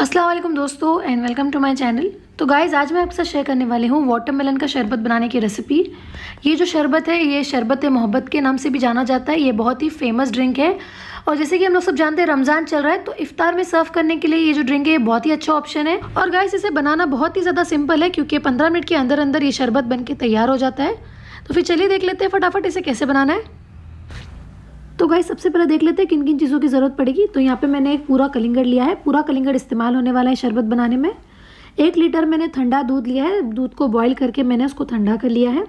असलम वालेकुम दोस्तों and welcome to my channel तो गाइज़ आज मैं आपसे शेयर करने वाली हूँ वाटरमेलन का शरबत बनाने की रेसिपी ये जो शरबत है ये शरबत मोहब्बत के नाम से भी जाना जाता है ये बहुत ही फेमस ड्रिंक है और जैसे कि हम लोग सब जानते हैं रमज़ान चल रहा है तो इफ्तार में सर्व करने के लिए ये जो ड्रिंक है ये बहुत ही अच्छा ऑप्शन है और गाइज़ इसे बनाना बहुत ही ज़्यादा सिंपल है क्योंकि पंद्रह मिनट के अंदर अंदर ये शरबत बन तैयार हो जाता है तो फिर चलिए देख लेते हैं फटाफट इसे कैसे बनाना है तो गाइज सबसे पहले देख लेते हैं किन किन चीज़ों की ज़रूरत पड़ेगी तो यहाँ पे मैंने एक पूरा कलिंगड़ लिया है पूरा कलिंगड़ इस्तेमाल होने वाला है शरबत बनाने में एक लीटर मैंने ठंडा दूध लिया है दूध को बॉईल करके मैंने उसको ठंडा कर लिया है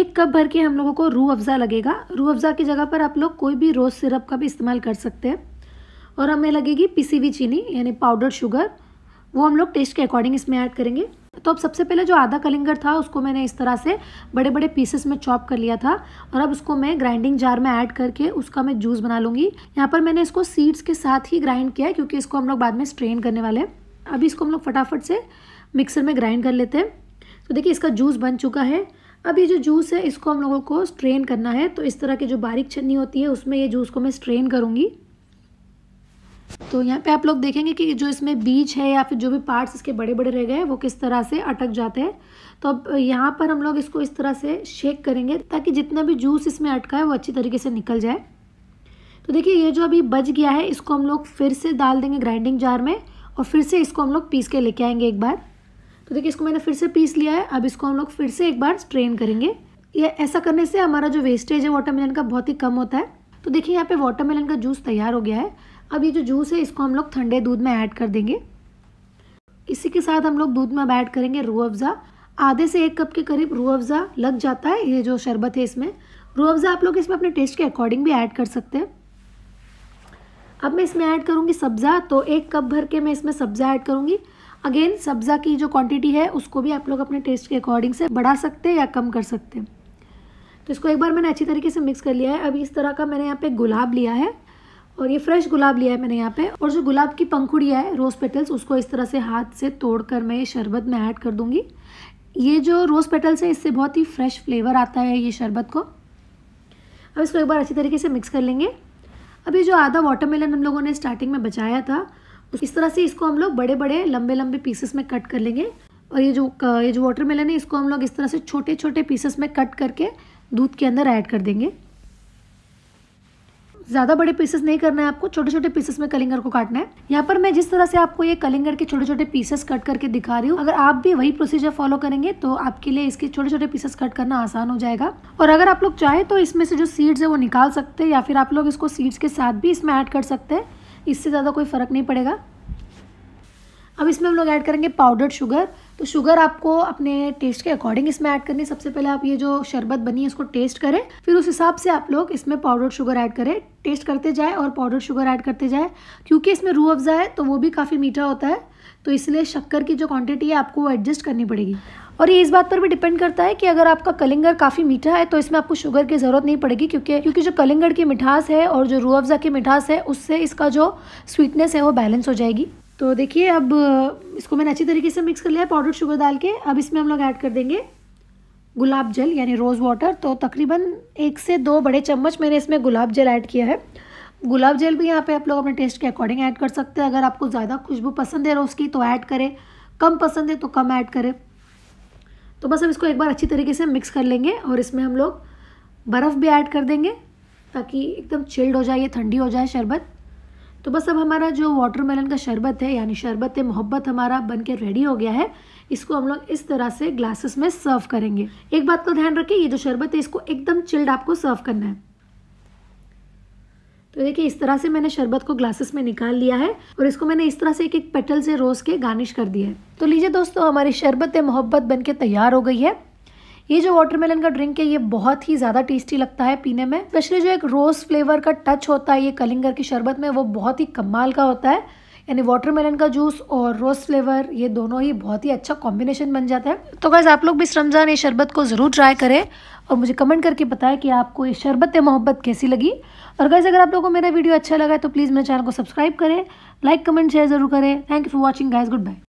एक कप भर के हम लोगों को रू अफ़ज़ा लगेगा रू अफ़ज़ा की जगह पर आप लोग कोई भी रोज़ सिरप का भी इस्तेमाल कर सकते हैं और हमें लगेगी पिसी हुई चीनी यानी पाउडर शुगर वो हम लोग टेस्ट के अकॉर्डिंग इसमें ऐड करेंगे तो अब सबसे पहले जो आधा कलिंगर था उसको मैंने इस तरह से बड़े बड़े पीसेस में चॉप कर लिया था और अब उसको मैं ग्राइंडिंग जार में ऐड करके उसका मैं जूस बना लूँगी यहाँ पर मैंने इसको सीड्स के साथ ही ग्राइंड किया क्योंकि इसको हम लोग बाद में स्ट्रेन करने वाले हैं अभी इसको हम लोग फटाफट से मिक्सर में ग्राइंड कर लेते हैं तो देखिए इसका जूस बन चुका है अब ये जो जूस है इसको हम लोगों को स्ट्रेन करना है तो इस तरह की जो बारीक छन्नी होती है उसमें ये जूस को मैं स्ट्रेन करूँगी तो यहाँ पे आप लोग देखेंगे कि जो इसमें बीज है या फिर जो भी पार्ट्स इसके बड़े बड़े रह गए वो किस तरह से अटक जाते हैं तो अब यहाँ पर हम लोग इसको इस तरह से शेक करेंगे ताकि जितना भी जूस इसमें अटका है वो अच्छी तरीके से निकल जाए तो देखिए ये जो अभी बच गया है इसको हम लोग फिर से डाल देंगे ग्राइंडिंग जार में और फिर से इसको हम लोग पीस के लेके आएंगे एक बार तो देखिए इसको मैंने फिर से पीस लिया है अब इसको हम लोग फिर से एक बार स्ट्रेन करेंगे ये ऐसा करने से हमारा जो वेस्टेज है वाटरमेलन का बहुत ही कम होता है तो देखिए यहाँ पे वाटरमेलन का जूस तैयार हो गया है अब ये जो जूस है इसको हम लोग ठंडे दूध में ऐड कर देंगे इसी के साथ हम लोग दूध में अब ऐड करेंगे रू अफ़ज़ा आधे से एक कप के करीब रू अफ़ज़ा लग जाता है ये जो शरबत है इसमें रू अफ़ज़ा आप लोग इसमें अपने टेस्ट के अकॉर्डिंग भी ऐड कर सकते हैं अब मैं इसमें ऐड करूँगी सब्ज़ा तो एक कप भर के मैं इसमें सब्ज़ा ऐड करूँगी अगेन सब्ज़ा की जो क्वांटिटी है उसको भी आप लोग अपने टेस्ट के अकॉर्डिंग से बढ़ा सकते हैं या कम कर सकते हैं तो इसको एक बार मैंने अच्छी तरीके से मिक्स कर लिया है अब इस तरह का मैंने यहाँ पे गुलाब लिया है और ये फ्रेश गुलाब लिया है मैंने यहाँ पे और जो गुलाब की पंखुड़िया है रोज़ पेटल्स उसको इस तरह से हाथ से तोड़कर मैं ये शरबत में ऐड कर दूँगी ये जो रोज़ पेटल्स है इससे बहुत ही फ्रेश फ्लेवर आता है ये शरबत को अब इसको एक बार अच्छी तरीके से मिक्स कर लेंगे अब ये जो आधा वाटरमेलन हम लोगों ने स्टार्टिंग में बचाया था इस तरह से इसको हम लोग बड़े बड़े लंबे लंबे पीसेस में कट कर लेंगे और ये जो ये जो वाटरमेलन है इसको हम लोग इस तरह से छोटे छोटे पीसेस में कट करके दूध के अंदर ऐड कर देंगे ज़्यादा बड़े पीसेस नहीं करना है आपको छोटे छोटे पीसेस में कलिंगर को काटना है यहाँ पर मैं जिस तरह से आपको ये कलिंगर के छोटे छोटे पीसेस कट करके दिखा रही हूँ अगर आप भी वही प्रोसीजर फॉलो करेंगे तो आपके लिए इसके छोटे छोटे पीसेस कट करना आसान हो जाएगा और अगर आप लोग चाहे तो इसमें से जो सीड्स है वो निकाल सकते हैं या फिर आप लोग इसको सीड्स के साथ भी इसमें ऐड कर सकते हैं इससे ज़्यादा कोई फर्क नहीं पड़ेगा अब इसमें हम लोग ऐड करेंगे पाउडर्ड शुगर तो शुगर आपको अपने टेस्ट के अकॉर्डिंग इसमें ऐड करनी है सबसे पहले आप ये जो शरबत बनी है इसको टेस्ट करें फिर उस हिसाब से आप लोग इसमें पाउडर्ड शुगर ऐड करें टेस्ट करते जाए और पाउडर शुगर ऐड करते जाए क्योंकि इसमें रूह अफ़ज़ा है तो वो भी काफ़ी मीठा होता है तो इसलिए शक्कर की जो क्वांटिटी है आपको एडजस्ट करनी पड़ेगी और ये इस बात पर भी डिपेंड करता है कि अगर आपका कलिंगर काफ़ी मीठा है तो इसमें आपको शुगर की ज़रूरत नहीं पड़ेगी क्योंकि क्योंकि जो कलिंगर की मिठास है और जो रूह अफ़ज़ा की मिठास है उससे इसका जो स्वीटनेस है वो बैलेंस हो जाएगी तो देखिए अब इसको मैंने अच्छी तरीके से मिक्स कर लिया है पाउडर शुगर डाल के अब इसमें हम लोग ऐड कर देंगे गुलाब जल यानी रोज़ वाटर तो तकरीबन एक से दो बड़े चम्मच मैंने इसमें गुलाब जल ऐड किया है गुलाब जल भी यहाँ पे आप लोग अपने टेस्ट के अकॉर्डिंग ऐड कर सकते हैं अगर आपको ज़्यादा खुशबू पसंद है रोज़ की तो ऐड करें कम पसंद है तो कम ऐड करें तो बस हम इसको एक बार अच्छी तरीके से मिक्स कर लेंगे और इसमें हम लोग बर्फ़ भी ऐड कर देंगे ताकि एकदम चिल्ड हो जाए ठंडी हो जाए शरबत तो बस अब हमारा जो वाटरमेलन का शरबत है यानी शरबत मोहब्बत हमारा बन के रेडी हो गया है इसको हम लोग इस तरह से ग्लासेस में सर्व करेंगे एक बात का ध्यान रखें ये जो शरबत है इसको एकदम चिल्ड आपको सर्व करना है तो देखिए इस तरह से मैंने शरबत को ग्लासेस में निकाल लिया है और इसको मैंने इस तरह से एक एक पेटल से रोज़ के गार्निश कर दिया है तो लीजिए दोस्तों हमारी शरबत मोहब्बत बन के तैयार हो गई है ये जो वाटरमेलन का ड्रिंक है ये बहुत ही ज़्यादा टेस्टी लगता है पीने में स्पेशली जो एक रोज़ फ्लेवर का टच होता है ये कलिंगर की शरबत में वो बहुत ही कमाल का होता है यानी वाटरमेलन का जूस और रोज फ्लेवर ये दोनों ही बहुत ही अच्छा कॉम्बिनेशन बन जाता है तो गैस आप लोग भी इस रमज़ान ये शरबत को ज़रूर ट्राई करें और मुझे कमेंट करके बताएं कि आपको ये शरबत मोहब्बत कैसी लगी और गैस अगर आप लोगों को मेरा वीडियो अच्छा लगा है तो प्लीज़ मेरे चैनल को सब्सक्राइब करें लाइक कमेंट शेयर ज़रूर करें thank you for watching guys good bye